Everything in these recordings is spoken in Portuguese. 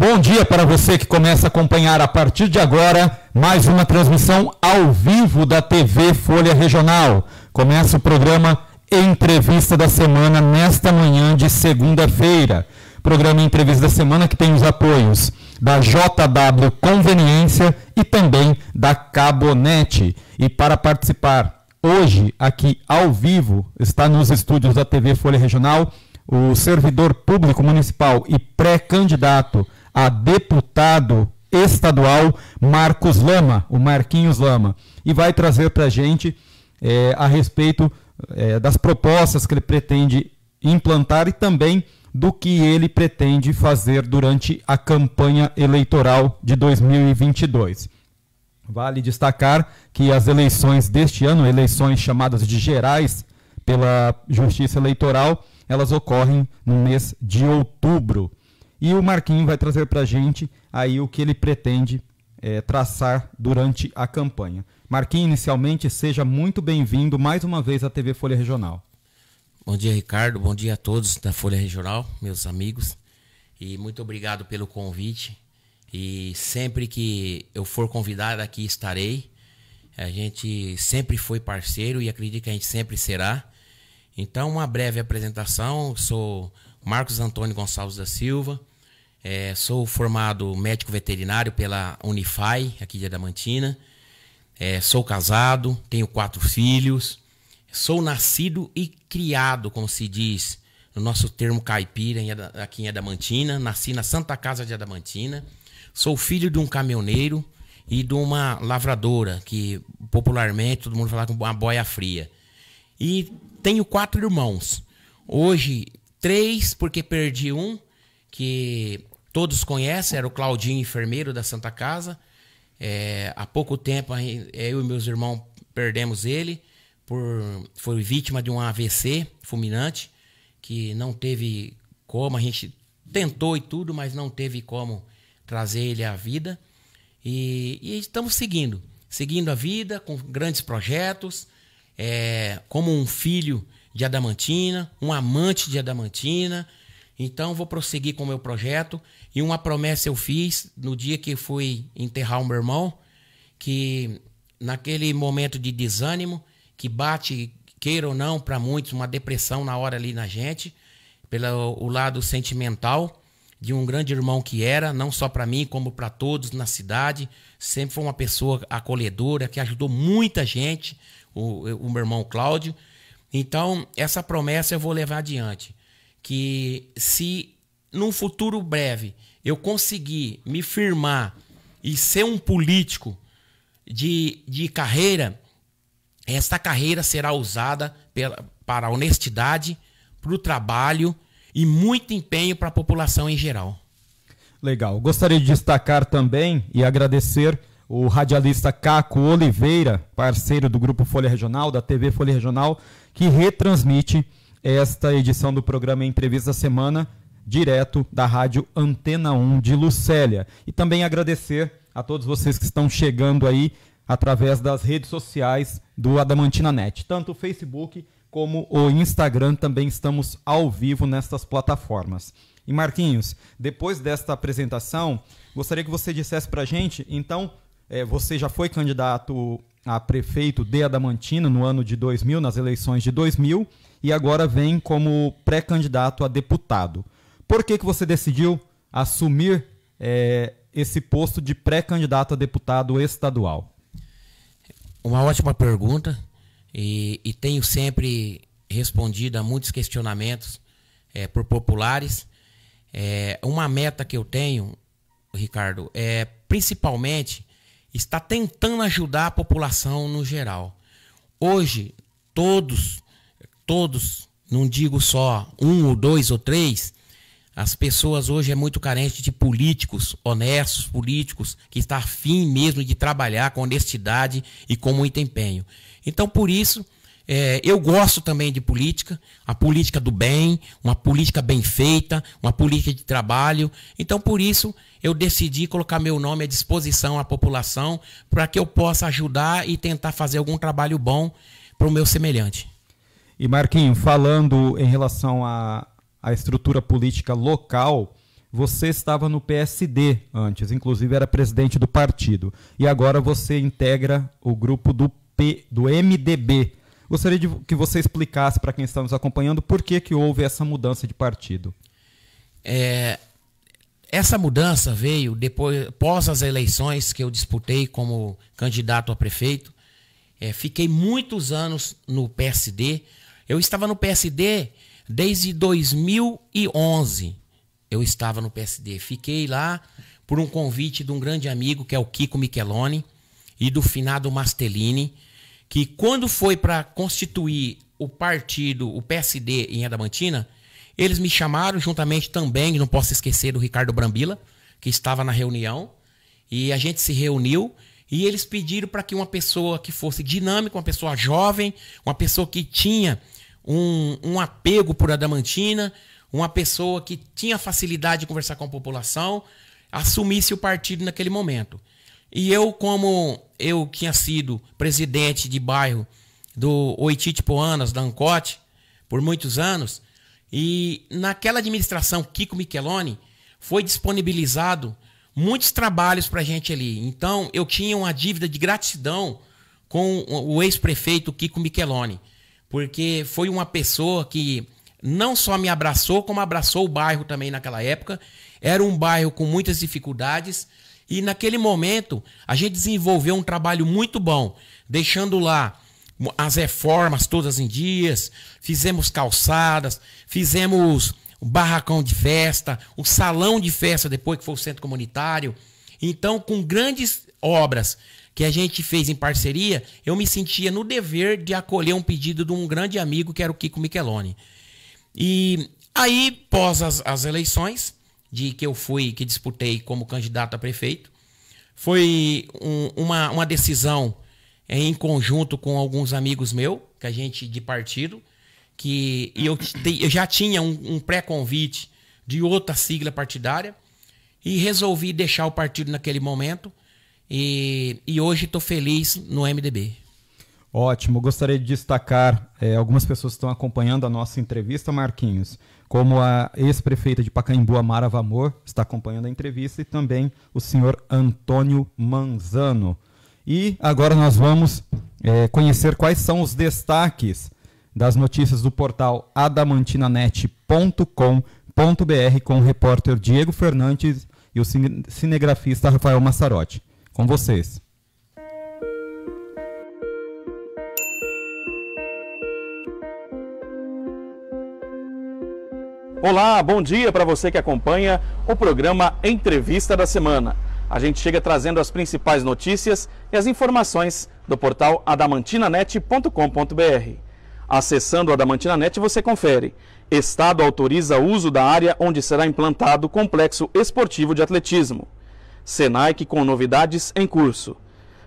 Bom dia para você que começa a acompanhar a partir de agora mais uma transmissão ao vivo da TV Folha Regional. Começa o programa Entrevista da Semana nesta manhã de segunda-feira. Programa Entrevista da Semana que tem os apoios da JW Conveniência e também da Cabonete. E para participar hoje, aqui ao vivo, está nos estúdios da TV Folha Regional o servidor público municipal e pré-candidato a deputado estadual Marcos Lama, o Marquinhos Lama, e vai trazer para a gente é, a respeito é, das propostas que ele pretende implantar e também do que ele pretende fazer durante a campanha eleitoral de 2022. Vale destacar que as eleições deste ano, eleições chamadas de gerais pela Justiça Eleitoral, elas ocorrem no mês de outubro. E o Marquinhos vai trazer para a gente aí o que ele pretende é, traçar durante a campanha. Marquinhos, inicialmente, seja muito bem-vindo mais uma vez à TV Folha Regional. Bom dia, Ricardo. Bom dia a todos da Folha Regional, meus amigos. E muito obrigado pelo convite. E sempre que eu for convidado aqui estarei. A gente sempre foi parceiro e acredito que a gente sempre será. Então, uma breve apresentação. sou Marcos Antônio Gonçalves da Silva, é, sou formado médico veterinário pela Unify, aqui de Adamantina. É, sou casado, tenho quatro filhos. Sou nascido e criado, como se diz no nosso termo caipira, em, aqui em Adamantina. Nasci na Santa Casa de Adamantina. Sou filho de um caminhoneiro e de uma lavradora, que popularmente todo mundo fala com uma boia fria. E tenho quatro irmãos. Hoje, três, porque perdi um, que todos conhecem, era o Claudinho, enfermeiro da Santa Casa. É, há pouco tempo, é, eu e meus irmãos perdemos ele. Por, foi vítima de um AVC fulminante, que não teve como. A gente tentou e tudo, mas não teve como trazer ele à vida. E, e estamos seguindo. Seguindo a vida, com grandes projetos. É, como um filho de Adamantina, um amante de Adamantina, então vou prosseguir com o meu projeto. E uma promessa eu fiz no dia que fui enterrar o meu irmão, que naquele momento de desânimo que bate, queira ou não, para muitos, uma depressão na hora ali na gente, pelo o lado sentimental de um grande irmão que era, não só para mim, como para todos na cidade. Sempre foi uma pessoa acolhedora, que ajudou muita gente, o, o meu irmão Cláudio. Então, essa promessa eu vou levar adiante que se num futuro breve eu conseguir me firmar e ser um político de, de carreira, esta carreira será usada pela, para a honestidade, para o trabalho e muito empenho para a população em geral. Legal. Gostaria de destacar também e agradecer o radialista Caco Oliveira, parceiro do Grupo Folha Regional, da TV Folha Regional, que retransmite esta edição do programa Entrevista Semana, direto da Rádio Antena 1 de Lucélia. E também agradecer a todos vocês que estão chegando aí através das redes sociais do Adamantina Net, tanto o Facebook como o Instagram também estamos ao vivo nestas plataformas. E Marquinhos, depois desta apresentação, gostaria que você dissesse para gente, então, é, você já foi candidato a prefeito de Adamantina no ano de 2000, nas eleições de 2000, e agora vem como pré-candidato a deputado. Por que, que você decidiu assumir é, esse posto de pré-candidato a deputado estadual? Uma ótima pergunta e, e tenho sempre respondido a muitos questionamentos é, por populares. É, uma meta que eu tenho, Ricardo, é principalmente está tentando ajudar a população no geral. Hoje, todos, todos, não digo só um ou dois ou três, as pessoas hoje é muito carente de políticos honestos, políticos que está afim mesmo de trabalhar com honestidade e com muito empenho. Então, por isso, é, eu gosto também de política, a política do bem, uma política bem feita, uma política de trabalho. Então, por isso, eu decidi colocar meu nome à disposição à população para que eu possa ajudar e tentar fazer algum trabalho bom para o meu semelhante. E Marquinho, falando em relação à, à estrutura política local, você estava no PSD antes, inclusive era presidente do partido. E agora você integra o grupo do, P, do MDB. Gostaria de que você explicasse para quem está nos acompanhando por que, que houve essa mudança de partido. É, essa mudança veio depois, após as eleições que eu disputei como candidato a prefeito. É, fiquei muitos anos no PSD. Eu estava no PSD desde 2011. Eu estava no PSD. Fiquei lá por um convite de um grande amigo que é o Kiko Micheloni e do finado Mastellini que quando foi para constituir o partido, o PSD em Adamantina, eles me chamaram juntamente também, não posso esquecer do Ricardo Brambila, que estava na reunião, e a gente se reuniu e eles pediram para que uma pessoa que fosse dinâmica, uma pessoa jovem, uma pessoa que tinha um, um apego por Adamantina, uma pessoa que tinha facilidade de conversar com a população, assumisse o partido naquele momento. E eu, como eu tinha sido presidente de bairro do Oitite da Ancote, por muitos anos, e naquela administração Kiko Micheloni, foi disponibilizado muitos trabalhos para a gente ali. Então, eu tinha uma dívida de gratidão com o ex-prefeito Kiko Micheloni, porque foi uma pessoa que não só me abraçou, como abraçou o bairro também naquela época. Era um bairro com muitas dificuldades, e naquele momento, a gente desenvolveu um trabalho muito bom, deixando lá as reformas todas em dias, fizemos calçadas, fizemos o barracão de festa, o salão de festa depois que foi o centro comunitário. Então, com grandes obras que a gente fez em parceria, eu me sentia no dever de acolher um pedido de um grande amigo que era o Kiko Micheloni. E aí, pós as, as eleições, de que eu fui, que disputei como candidato a prefeito. Foi um, uma, uma decisão é, em conjunto com alguns amigos meus, que a gente de partido, que eu, te, eu já tinha um, um pré-convite de outra sigla partidária e resolvi deixar o partido naquele momento. E, e hoje estou feliz no MDB. Ótimo, gostaria de destacar é, algumas pessoas que estão acompanhando a nossa entrevista, Marquinhos, como a ex-prefeita de Pacaembu, Amara Vamor, está acompanhando a entrevista, e também o senhor Antônio Manzano. E agora nós vamos é, conhecer quais são os destaques das notícias do portal adamantinanet.com.br com o repórter Diego Fernandes e o cinegrafista Rafael Massarotti. Com vocês. Olá, bom dia para você que acompanha o programa Entrevista da Semana. A gente chega trazendo as principais notícias e as informações do portal adamantinanet.com.br. Acessando o AdamantinAnet, você confere. Estado autoriza uso da área onde será implantado o complexo esportivo de atletismo. Senaic com novidades em curso.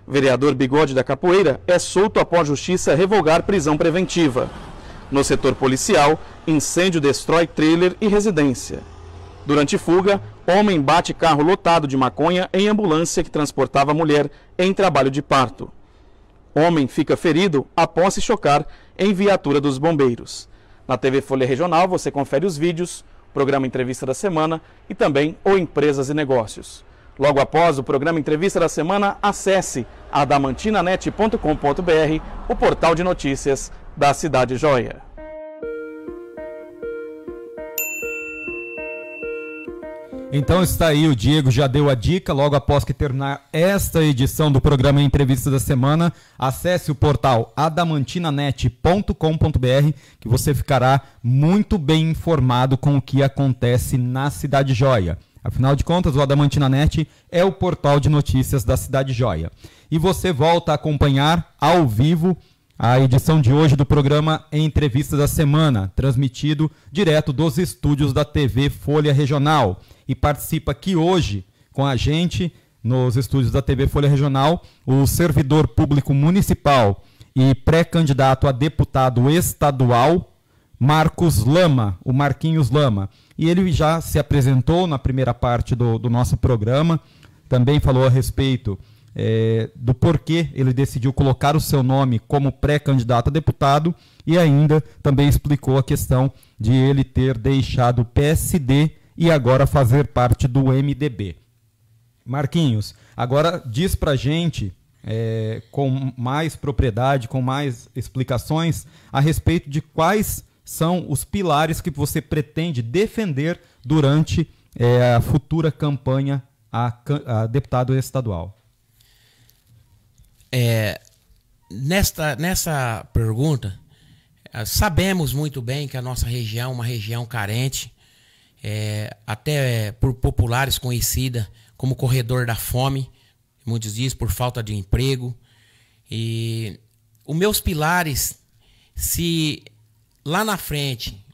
Vereador Bigode da Capoeira é solto após justiça revogar prisão preventiva. No setor policial, incêndio destrói trailer e residência. Durante fuga, homem bate carro lotado de maconha em ambulância que transportava mulher em trabalho de parto. Homem fica ferido após se chocar em viatura dos bombeiros. Na TV Folha Regional você confere os vídeos, programa Entrevista da Semana e também o Empresas e Negócios. Logo após o programa Entrevista da Semana, acesse adamantinanet.com.br, o portal de notícias da Cidade Joia. Então está aí, o Diego já deu a dica. Logo após que terminar esta edição do programa Entrevista da Semana, acesse o portal adamantinanet.com.br que você ficará muito bem informado com o que acontece na Cidade Joia. Afinal de contas, o Adamantina Net é o portal de notícias da Cidade Joia. E você volta a acompanhar ao vivo a edição de hoje do programa Entrevista da Semana, transmitido direto dos estúdios da TV Folha Regional. E participa aqui hoje com a gente, nos estúdios da TV Folha Regional, o servidor público municipal e pré-candidato a deputado estadual, Marcos Lama, o Marquinhos Lama. E ele já se apresentou na primeira parte do, do nosso programa, também falou a respeito é, do porquê ele decidiu colocar o seu nome como pré-candidato a deputado e ainda também explicou a questão de ele ter deixado o PSD e agora fazer parte do MDB. Marquinhos, agora diz para gente é, com mais propriedade, com mais explicações a respeito de quais são os pilares que você pretende defender durante é, a futura campanha a, a deputado estadual. É, nesta, nessa pergunta, é, sabemos muito bem que a nossa região é uma região carente, é, até é, por populares conhecida como corredor da fome, muitos dias por falta de emprego. E os meus pilares, se lá na frente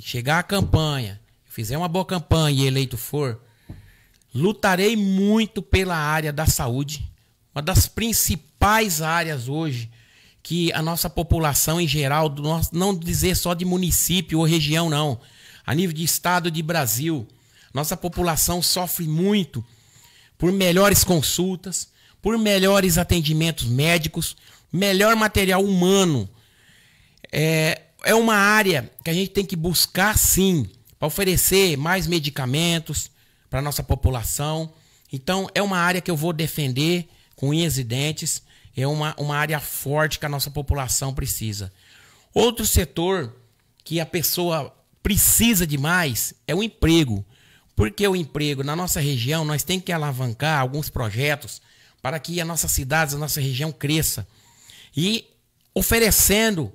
chegar a campanha, fizer uma boa campanha e eleito for, lutarei muito pela área da saúde uma das principais áreas hoje que a nossa população em geral, não dizer só de município ou região, não, a nível de estado de Brasil, nossa população sofre muito por melhores consultas, por melhores atendimentos médicos, melhor material humano. É, é uma área que a gente tem que buscar sim para oferecer mais medicamentos para nossa população. Então é uma área que eu vou defender com unhas e dentes, é uma, uma área forte que a nossa população precisa. Outro setor que a pessoa precisa demais é o emprego. Porque o emprego na nossa região, nós temos que alavancar alguns projetos para que a nossa cidade, a nossa região cresça. E oferecendo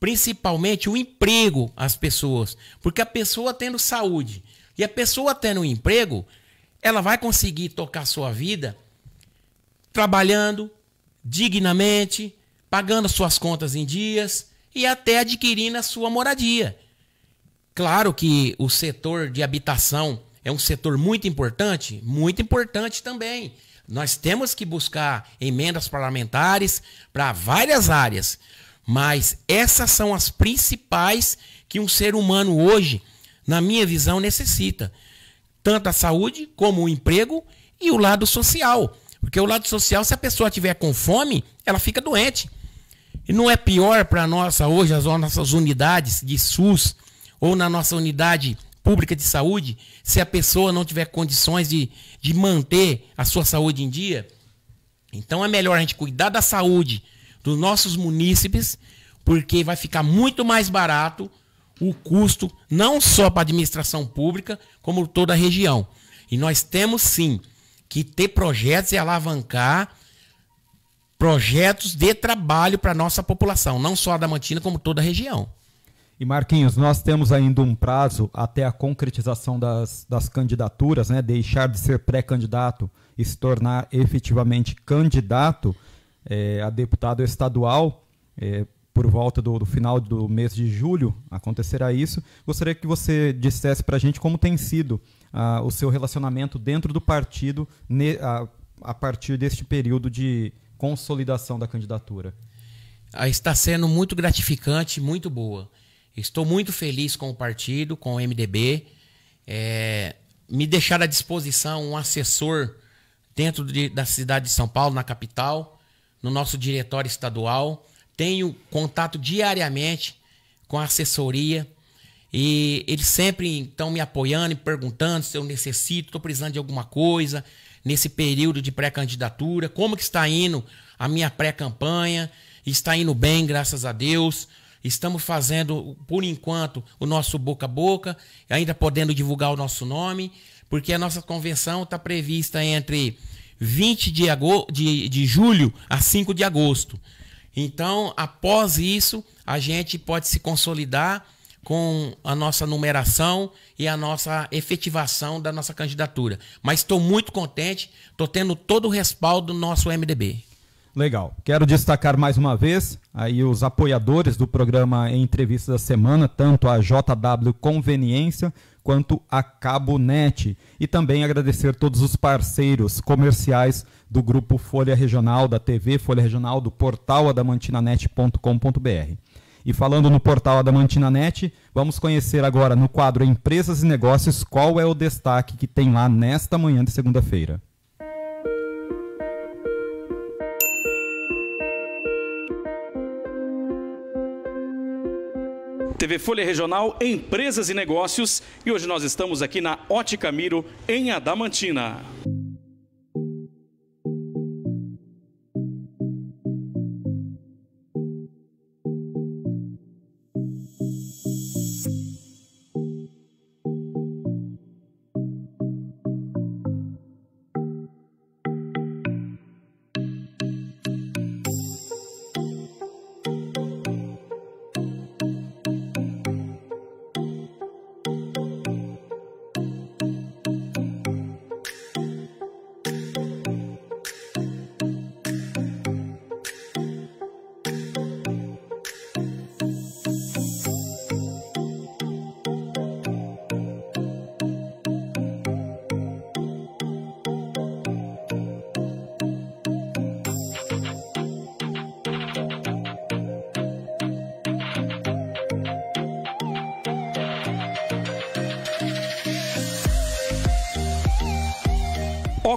principalmente o emprego às pessoas. Porque a pessoa tendo saúde e a pessoa tendo um emprego, ela vai conseguir tocar sua vida trabalhando dignamente, pagando suas contas em dias e até adquirindo a sua moradia. Claro que o setor de habitação é um setor muito importante, muito importante também. Nós temos que buscar emendas parlamentares para várias áreas, mas essas são as principais que um ser humano hoje, na minha visão, necessita. Tanto a saúde como o emprego e o lado social. Porque o lado social, se a pessoa tiver com fome, ela fica doente. E não é pior para nossa hoje as nossas unidades de SUS ou na nossa unidade pública de saúde, se a pessoa não tiver condições de, de manter a sua saúde em dia? Então é melhor a gente cuidar da saúde dos nossos munícipes, porque vai ficar muito mais barato o custo, não só para a administração pública, como toda a região. E nós temos sim que ter projetos e alavancar projetos de trabalho para nossa população, não só da Mantina, como toda a região. E Marquinhos, nós temos ainda um prazo até a concretização das, das candidaturas, né? deixar de ser pré-candidato e se tornar efetivamente candidato é, a deputado estadual. É, por volta do, do, final do mês de julho acontecerá isso. Gostaria que você dissesse para a gente como tem sido ah, o seu relacionamento dentro do partido ne, a, a, partir deste período de consolidação da candidatura. Ah, está sendo muito gratificante, muito boa. Estou muito feliz com o partido, com o MDB. É, me deixar à disposição um assessor dentro de, da cidade de São Paulo, na capital, no nosso diretório estadual tenho contato diariamente com a assessoria e eles sempre estão me apoiando e perguntando se eu necessito, estou precisando de alguma coisa nesse período de pré-candidatura, como que está indo a minha pré-campanha, está indo bem, graças a Deus. Estamos fazendo, por enquanto, o nosso boca a boca, ainda podendo divulgar o nosso nome, porque a nossa convenção está prevista entre 20 de, agosto, de, de julho a 5 de agosto. Então, após isso, a gente pode se consolidar com a nossa numeração e a nossa efetivação da nossa candidatura. Mas estou muito contente, estou tendo todo o respaldo do nosso MDB. Legal. Quero destacar mais uma vez aí os apoiadores do programa Entrevista da Semana, tanto a JW Conveniência quanto a Cabo Net. E também agradecer todos os parceiros comerciais do grupo Folha Regional, da TV Folha Regional, do portal adamantinanet.com.br. E falando no portal Adamantinanet, vamos conhecer agora no quadro Empresas e Negócios qual é o destaque que tem lá nesta manhã de segunda-feira. TV Folha Regional, Empresas e Negócios. E hoje nós estamos aqui na Ótica Miro, em Adamantina.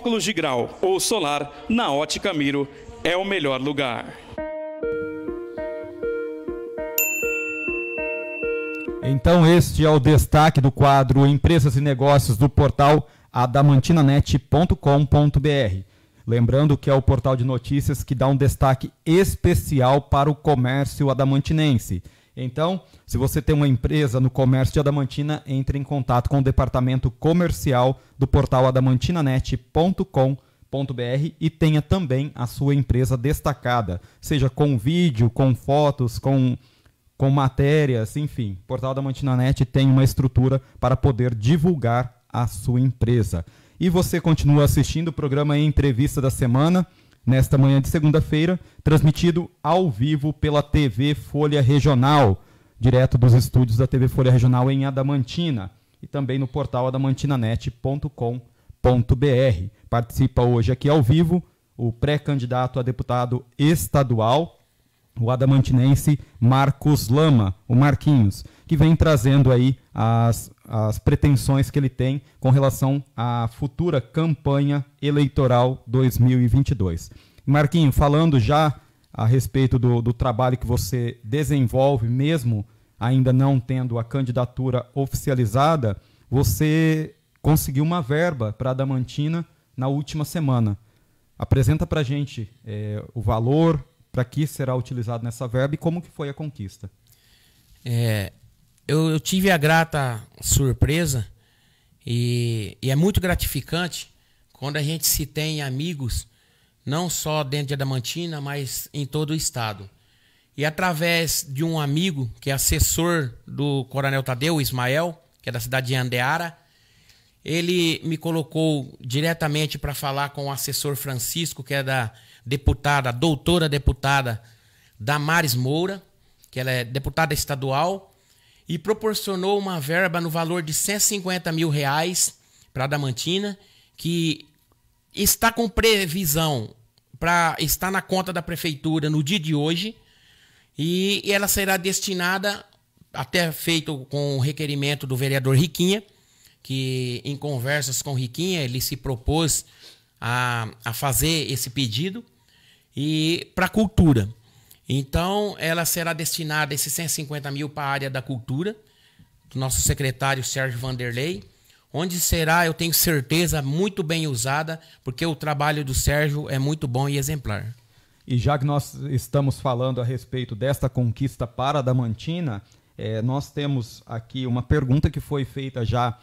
óculos de grau ou solar, na Ótica Miro é o melhor lugar. Então, este é o destaque do quadro Empresas e Negócios do portal adamantinanet.com.br. Lembrando que é o portal de notícias que dá um destaque especial para o comércio adamantinense. Então, se você tem uma empresa no comércio de Adamantina, entre em contato com o departamento comercial do portal adamantinanet.com.br e tenha também a sua empresa destacada, seja com vídeo, com fotos, com, com matérias, enfim. O portal da Mantinanet tem uma estrutura para poder divulgar a sua empresa. E você continua assistindo o programa Entrevista da Semana nesta manhã de segunda-feira, transmitido ao vivo pela TV Folha Regional, direto dos estúdios da TV Folha Regional em Adamantina e também no portal adamantinanet.com.br. Participa hoje aqui ao vivo o pré-candidato a deputado estadual, o adamantinense Marcos Lama, o Marquinhos, que vem trazendo aí as as pretensões que ele tem com relação à futura campanha eleitoral 2022. Marquinho, falando já a respeito do, do trabalho que você desenvolve, mesmo ainda não tendo a candidatura oficializada, você conseguiu uma verba para a Damantina na última semana. Apresenta para a gente é, o valor, para que será utilizado nessa verba e como que foi a conquista. É, eu, eu tive a grata surpresa e, e, é muito gratificante quando a gente se tem amigos, não só dentro de Adamantina, mas em todo o estado. E através de um amigo, que é assessor do Coronel Tadeu, Ismael, que é da cidade de Andeara, ele me colocou diretamente para falar com o assessor Francisco, que é da deputada, doutora deputada Damares Moura, que ela é deputada estadual e proporcionou uma verba no valor de 150 mil reais para a Damantina, que está com previsão para estar na conta da prefeitura no dia de hoje e ela será destinada até feito com o requerimento do vereador Riquinha, que em conversas com Riquinha ele se propôs a, a fazer esse pedido e para cultura. Então, ela será destinada, esses 150 mil, para a área da cultura, do nosso secretário Sérgio Vanderlei, onde será, eu tenho certeza, muito bem usada, porque o trabalho do Sérgio é muito bom e exemplar. E já que nós estamos falando a respeito desta conquista para a Damantina, é, eh, nós temos aqui uma pergunta que foi feita já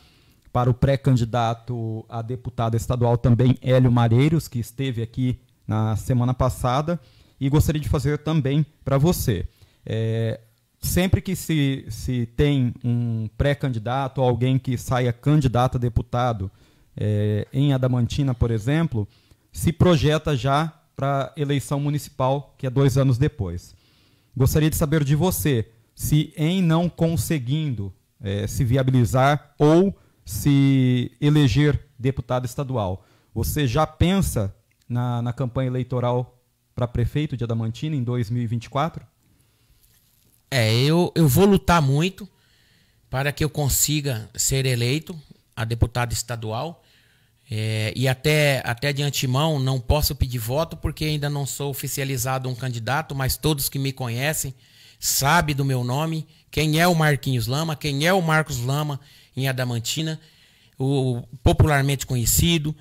para o pré-candidato a deputado estadual também, Hélio Mareiros, que esteve aqui na semana passada e gostaria de fazer também para você. É, sempre que se, se tem um pré-candidato, alguém que saia candidato a deputado é, em Adamantina, por exemplo, se projeta já para a eleição municipal, que é dois anos depois. Gostaria de saber de você se, em não conseguindo é, se viabilizar ou se eleger deputado estadual, você já pensa na, na campanha eleitoral para prefeito de Adamantina em 2024? É, eu, eu vou lutar muito para que eu consiga ser eleito a deputado estadual. É, e até, até de antemão, não posso pedir voto porque ainda não sou oficializado um candidato, mas todos que me conhecem sabem do meu nome, quem é o Marquinhos Lama, quem é o Marcos Lama em Adamantina, o popularmente conhecido.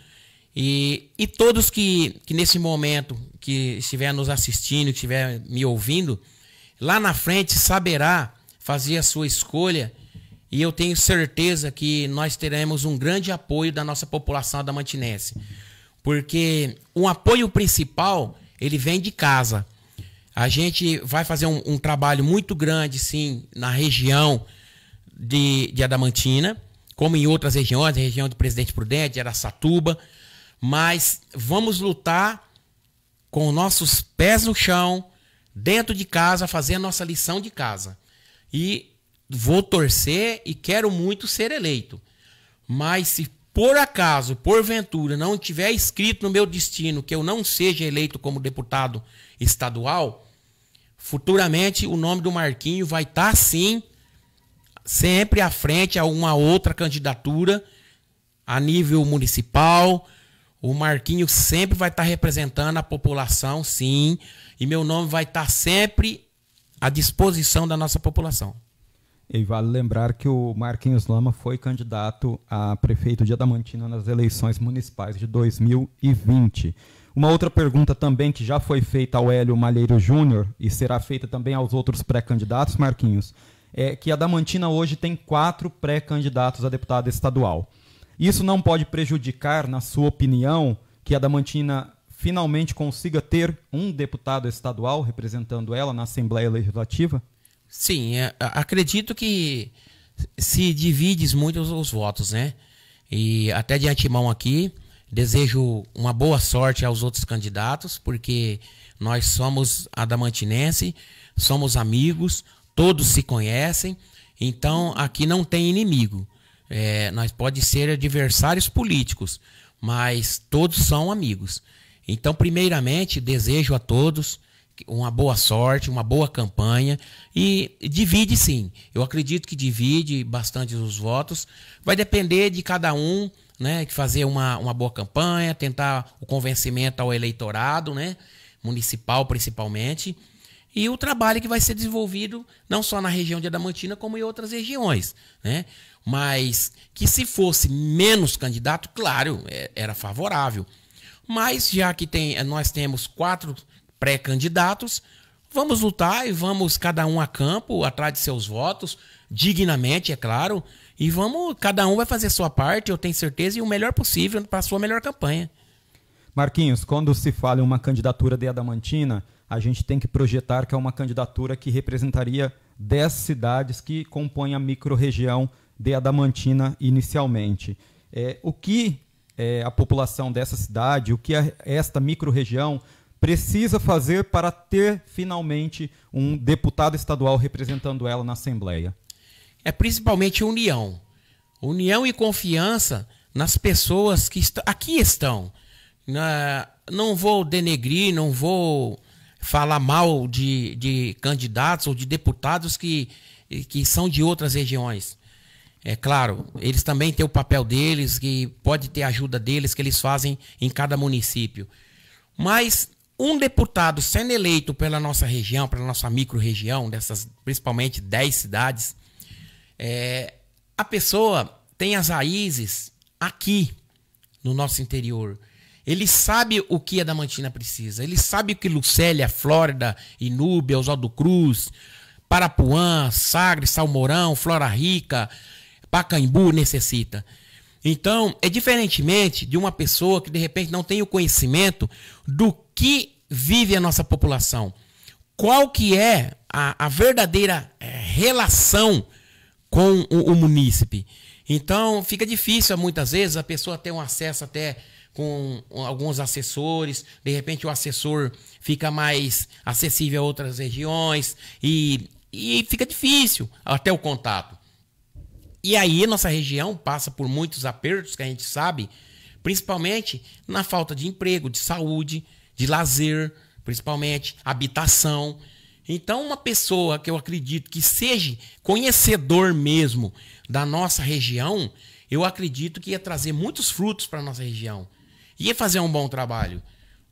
E, e todos que, que nesse momento que estiver nos assistindo, que estiver me ouvindo, lá na frente saberá fazer a sua escolha. E eu tenho certeza que nós teremos um grande apoio da nossa população adamantinense. Porque o apoio principal, ele vem de casa. A gente vai fazer um, um trabalho muito grande, sim, na região de, de Adamantina, como em outras regiões, a região do Presidente Prudente, de Araçatuba. Mas vamos lutar com nossos pés no chão, dentro de casa, fazer a nossa lição de casa. E vou torcer e quero muito ser eleito. Mas se por acaso, porventura, não tiver escrito no meu destino que eu não seja eleito como deputado estadual, futuramente o nome do Marquinho vai estar tá, sim sempre à frente a uma outra candidatura a nível municipal, o Marquinho sempre vai estar tá representando a população, sim. E meu nome vai estar tá sempre à disposição da nossa população. E vale lembrar que o Marquinhos Lama foi candidato a prefeito de Adamantina nas eleições municipais de 2020. Uma outra pergunta também que já foi feita ao Hélio Malheiro Júnior e será feita também aos outros pré-candidatos, Marquinhos, é que Adamantina hoje tem quatro pré-candidatos a deputada estadual. Isso não pode prejudicar, na sua opinião, que a Damantina finalmente consiga ter um deputado estadual representando ela na Assembleia Legislativa? Sim, é, acredito que se divides muito os votos, né? E até de antemão aqui, desejo uma boa sorte aos outros candidatos, porque nós somos adamantinense, somos amigos, todos se conhecem, então aqui não tem inimigo. É, nós podemos ser adversários políticos, mas todos são amigos. Então, primeiramente, desejo a todos uma boa sorte, uma boa campanha e divide sim. Eu acredito que divide bastante os votos. Vai depender de cada um, né, que fazer uma, uma boa campanha, tentar o convencimento ao eleitorado, né, municipal principalmente e o trabalho que vai ser desenvolvido não só na região de Adamantina, como em outras regiões. Né? Mas que se fosse menos candidato, claro, é, era favorável. Mas já que tem, eh, nós temos quatro pré-candidatos, vamos lutar e vamos cada um a campo, atrás de seus votos, dignamente, é claro. E vamos, cada um vai fazer sua parte, eu tenho certeza, e o melhor possível para a sua melhor campanha. Marquinhos, quando se fala em uma candidatura de Adamantina, a gente tem que projetar que é uma candidatura que representaria 10 cidades que compõem a microrregião de Adamantina inicialmente. É, o que é, a população dessa cidade, o que a, esta microrregião precisa fazer para ter finalmente um deputado estadual representando ela na Assembleia? É principalmente união. União e confiança nas pessoas que est aqui estão. Na, não vou denegrir, não vou falar mal de, de candidatos ou de deputados que, que são de outras regiões. É claro, eles também têm o papel deles, que pode ter a ajuda deles, que eles fazem em cada município. Mas um deputado sendo eleito pela nossa região, pela nossa micro-região, dessas principalmente 10 cidades, é, a pessoa tem as raízes aqui no nosso interior. Ele sabe o que a Damantina precisa. Ele sabe o que Lucélia, Flórida, Inúbia, Oswaldo Cruz, Parapuã, Sagres, Salmorão, Flora Rica, Pacaembu necessita. Então, é diferentemente de uma pessoa que de repente não tem o conhecimento do que vive a nossa população. Qual que é a, a verdadeira é, relação com o, o munícipe? Então, fica difícil muitas vezes a pessoa ter um acesso até com alguns assessores, de repente o assessor fica mais acessível a outras regiões e, e fica difícil até o contato. E aí nossa região passa por muitos apertos que a gente sabe, principalmente na falta de emprego, de saúde, de lazer, principalmente habitação. Então, uma pessoa que eu acredito que seja conhecedor mesmo da nossa região, eu acredito que ia trazer muitos frutos para a nossa região ia fazer um bom trabalho.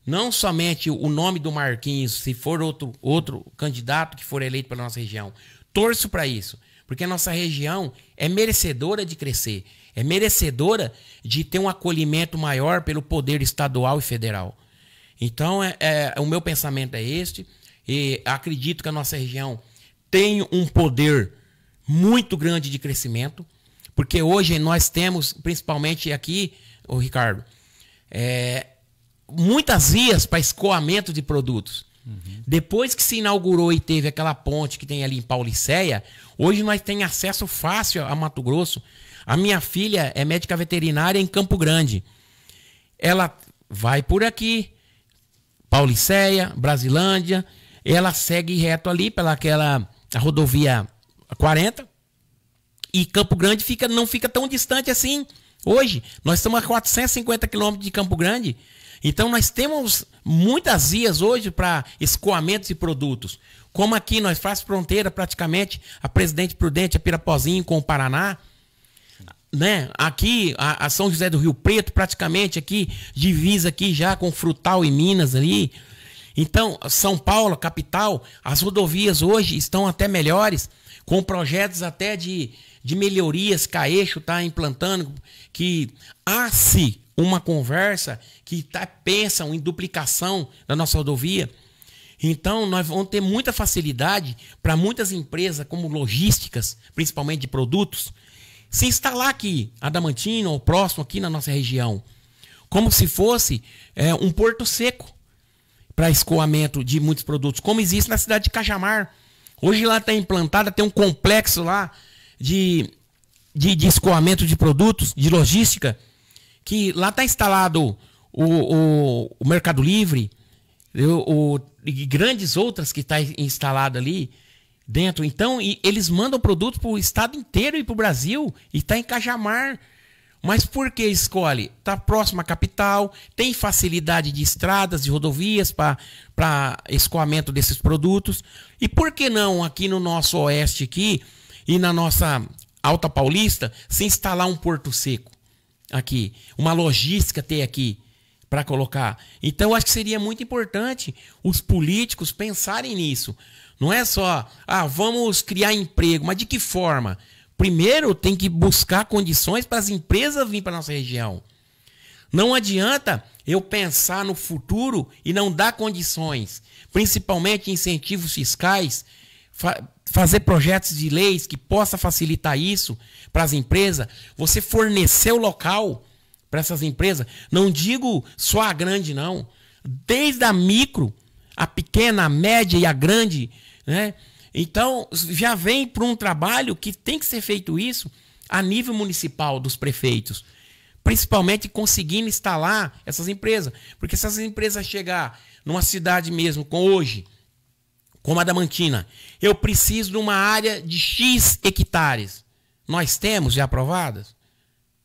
Não somente o nome do Marquinhos, se for outro, outro candidato que for eleito pela nossa região. Torço para isso, porque a nossa região é merecedora de crescer, é merecedora de ter um acolhimento maior pelo poder estadual e federal. Então, é, é o meu pensamento é este, e acredito que a nossa região tem um poder muito grande de crescimento, porque hoje nós temos, principalmente aqui, o Ricardo, é, muitas vias para escoamento de produtos. Uhum. Depois que se inaugurou e teve aquela ponte que tem ali em Pauliceia, hoje nós temos acesso fácil a Mato Grosso. A minha filha é médica veterinária em Campo Grande. Ela vai por aqui, Pauliceia, Brasilândia, ela segue reto ali pela aquela rodovia 40 e Campo Grande fica não fica tão distante assim. Hoje, nós estamos a 450 quilômetros de Campo Grande. Então, nós temos muitas vias hoje para escoamentos e produtos. Como aqui nós faz fronteira praticamente a Presidente Prudente, a Pirapozinho com o Paraná. Né? Aqui, a, a São José do Rio Preto, praticamente aqui, divisa aqui já com Frutal e Minas ali. Então, São Paulo, capital, as rodovias hoje estão até melhores, com projetos até de, de melhorias que a Eixo está implantando, que há-se uma conversa que tá, pensam em duplicação da nossa rodovia. Então, nós vamos ter muita facilidade para muitas empresas, como logísticas, principalmente de produtos, se instalar aqui, Adamantino, ou próximo aqui na nossa região, como se fosse é, um porto seco para escoamento de muitos produtos, como existe na cidade de Cajamar. Hoje lá está implantada, tem um complexo lá de, de, de escoamento de produtos, de logística, que lá está instalado o, o, o, Mercado Livre o, o, e grandes outras que tá instalado ali dentro. Então, e, eles mandam produto para o estado inteiro e para o Brasil e está em Cajamar. Mas por que escolhe? Está próximo à capital, tem facilidade de estradas, de rodovias para escoamento desses produtos. E por que não aqui no nosso oeste aqui, e na nossa Alta Paulista se instalar um porto seco aqui, uma logística ter aqui para colocar. Então acho que seria muito importante os políticos pensarem nisso. Não é só, ah, vamos criar emprego, mas de que forma? Primeiro tem que buscar condições para as empresas vir para nossa região. Não adianta eu pensar no futuro e não dar condições, principalmente incentivos fiscais, fazer projetos de leis que possa facilitar isso para as empresas, você fornecer o local para essas empresas, não digo só a grande não, desde a micro, a pequena, a média e a grande, né? Então, já vem para um trabalho que tem que ser feito isso a nível municipal dos prefeitos, principalmente conseguindo instalar essas empresas, porque se essas empresas chegar numa cidade mesmo com hoje, como Mantina, Eu preciso de uma área de X hectares. Nós temos já aprovadas?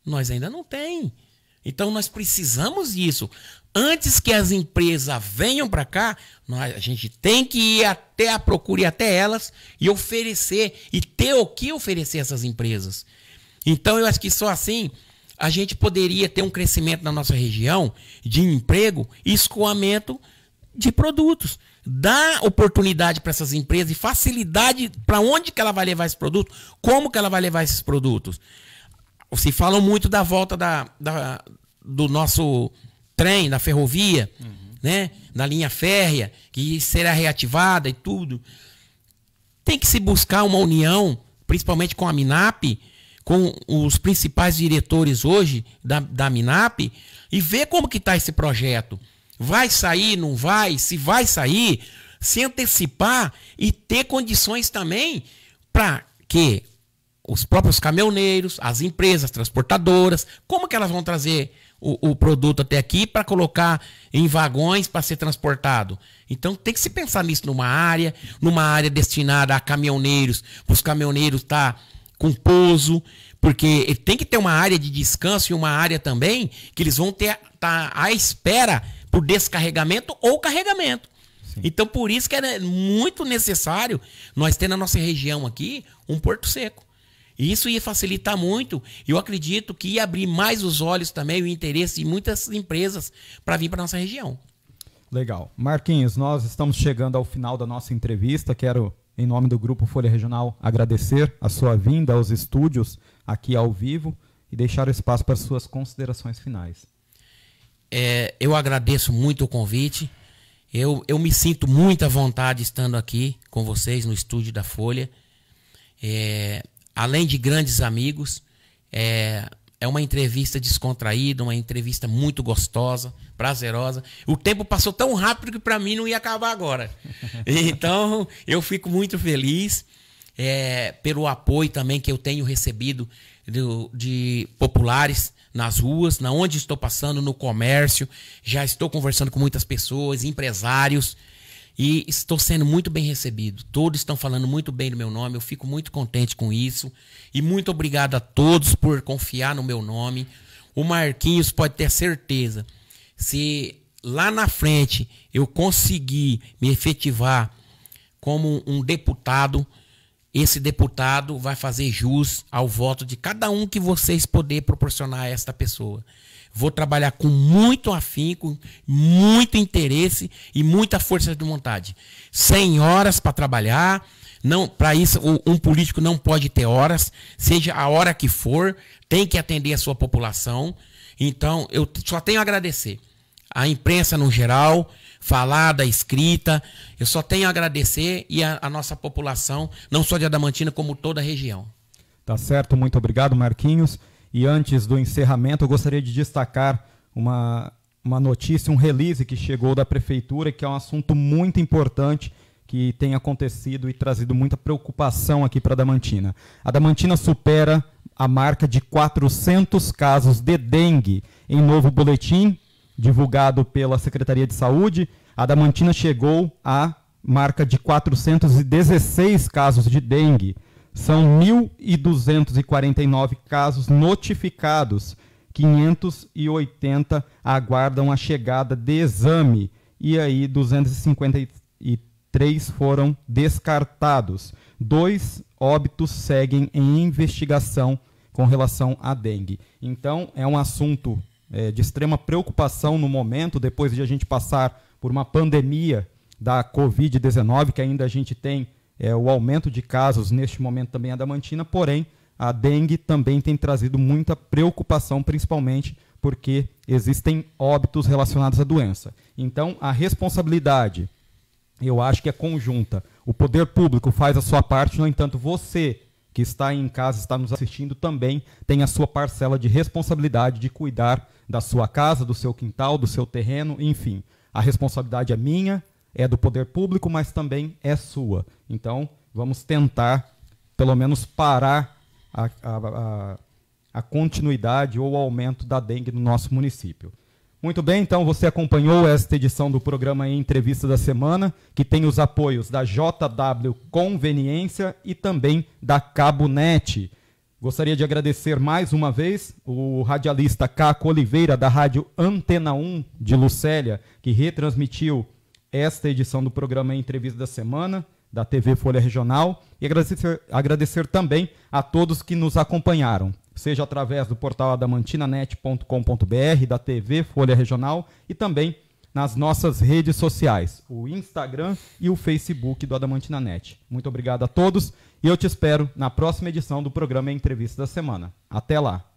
Nós ainda não tem. Então nós precisamos disso. Antes que as empresas venham para cá, nós, a gente tem que ir até a procura e até elas e oferecer e ter o que oferecer essas empresas. Então eu acho que só assim a gente poderia ter um crescimento na nossa região de emprego e escoamento de produtos dá oportunidade para essas empresas e facilidade para onde que ela vai levar esse produto, como que ela vai levar esses produtos. Se falam muito da volta da, da do nosso trem, da ferrovia, uhum. né? da linha férrea, que será reativada e tudo. Tem que se buscar uma união, principalmente com a MINAP, com os principais diretores hoje da, da MINAP, e ver como que está esse projeto vai sair, não vai, se vai sair, se antecipar e ter condições também para que os próprios caminhoneiros, as empresas transportadoras, como que elas vão trazer o, o produto até aqui para colocar em vagões para ser transportado? Então tem que se pensar nisso numa área, numa área destinada a caminhoneiros, para os caminhoneiros estar tá com pouso, porque tem que ter uma área de descanso e uma área também que eles vão ter tá à espera por descarregamento ou carregamento. Sim. Então, por isso que é muito necessário nós ter na nossa região aqui um porto seco. Isso ia facilitar muito. Eu acredito que ia abrir mais os olhos também, o interesse de muitas empresas para vir para nossa região. Legal. Marquinhos, nós estamos chegando ao final da nossa entrevista. Quero, em nome do Grupo Folha Regional, agradecer a sua vinda aos estúdios aqui ao vivo e deixar o espaço para suas considerações finais é, eu agradeço muito o convite. Eu, eu me sinto muita vontade estando aqui com vocês no estúdio da Folha. É, além de grandes amigos, é, é uma entrevista descontraída, uma entrevista muito gostosa, prazerosa. O tempo passou tão rápido que para mim não ia acabar agora. Então eu fico muito feliz é, pelo apoio também que eu tenho recebido de populares nas ruas, na onde estou passando, no comércio. Já estou conversando com muitas pessoas, empresários, e estou sendo muito bem recebido. Todos estão falando muito bem do meu nome, eu fico muito contente com isso. E muito obrigado a todos por confiar no meu nome. O Marquinhos pode ter certeza. Se lá na frente eu conseguir me efetivar como um deputado, esse deputado vai fazer jus ao voto de cada um que vocês poder proporcionar a esta pessoa. Vou trabalhar com muito afinco, muito interesse e muita força de vontade. Sem horas para trabalhar. Não, para isso um político não pode ter horas, seja a hora que for, tem que atender a sua população. Então, eu só tenho a agradecer a imprensa no geral, falada, escrita. Eu só tenho a agradecer e a, a nossa população, não só de Adamantina, como toda a região. Tá certo, muito obrigado, Marquinhos. E antes do encerramento, eu gostaria de destacar uma, uma notícia, um release que chegou da prefeitura, que é um assunto muito importante que tem acontecido e trazido muita preocupação aqui para a Damantina. A Damantina supera a marca de 400 casos de dengue em novo boletim divulgado pela Secretaria de Saúde, a Damantina chegou à marca de 416 casos de dengue. São 1.249 casos notificados, 580 aguardam a chegada de exame e aí 253 foram descartados. Dois óbitos seguem em investigação com relação à dengue. Então, é um assunto é, de extrema preocupação no momento, depois de a gente passar por uma pandemia da Covid-19, que ainda a gente tem é, o aumento de casos neste momento também adamantina, é porém a dengue também tem trazido muita preocupação, principalmente porque existem óbitos relacionados à doença. Então, a responsabilidade, eu acho que é conjunta. O poder público faz a sua parte, no entanto, você, que está em casa, está nos assistindo, também tem a sua parcela de responsabilidade de cuidar da sua casa, do seu quintal, do seu terreno, enfim. A responsabilidade é minha, é do poder público, mas também é sua. Então, vamos tentar, pelo menos, parar a, a, a, continuidade ou o aumento da dengue no nosso município. Muito bem, então você acompanhou esta edição do programa Entrevista da Semana, que tem os apoios da JW Conveniência e também da CaboNet. Gostaria de agradecer mais uma vez o radialista Caco Oliveira, da Rádio Antena 1 de Lucélia, que retransmitiu esta edição do programa Entrevista da Semana, da TV Folha Regional. E agradecer, agradecer também a todos que nos acompanharam seja através do portal adamantinanet.com.br, da TV Folha Regional e também nas nossas redes sociais, o Instagram e o Facebook do Adamantina Net. Muito obrigado a todos e eu te espero na próxima edição do programa Entrevista da Semana. Até lá!